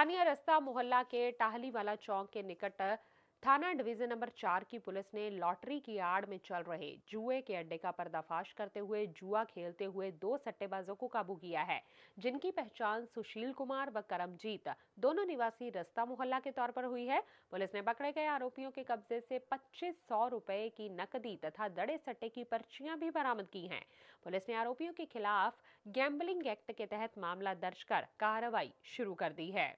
स्थानीय रस्ता मोहल्ला के टाहली वाला चौक के निकट थाना डिवीजन नंबर चार की पुलिस ने लॉटरी की आड़ में चल रहे जुए के अड्डे का पर्दाफाश करते हुए जुआ खेलते हुए दो सट्टेबाजों को काबू किया है जिनकी पहचान सुशील कुमार व करमजीत दोनों निवासी रस्ता मोहल्ला के तौर पर हुई है पुलिस ने पकड़े गए आरोपियों के कब्जे से पच्चीस सौ रुपए की नकदी तथा दड़े सट्टे की पर्चियां भी बरामद की है पुलिस ने आरोपियों के खिलाफ गैम्बलिंग एक्ट के तहत मामला दर्ज कर कार्रवाई शुरू कर दी है